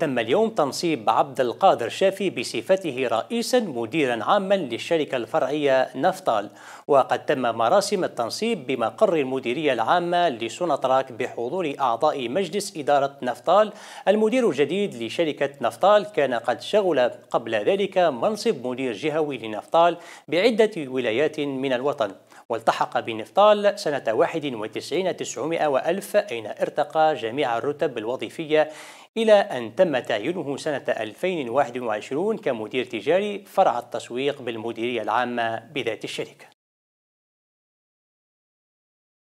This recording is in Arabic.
تم اليوم تنصيب عبد القادر شافي بصفته رئيسا مديرا عاما للشركة الفرعية نفطال وقد تم مراسم التنصيب بمقر المديرية العامة لسوناتراك بحضور أعضاء مجلس إدارة نفطال المدير الجديد لشركة نفطال كان قد شغل قبل ذلك منصب مدير جهوي لنفطال بعدة ولايات من الوطن والتحق بنفطال سنة 91 900 وألف أين ارتقى جميع الرتب الوظيفية إلى أن تم تعيينه سنة 2021 كمدير تجاري فرع التسويق بالمديرية العامة بذات الشركة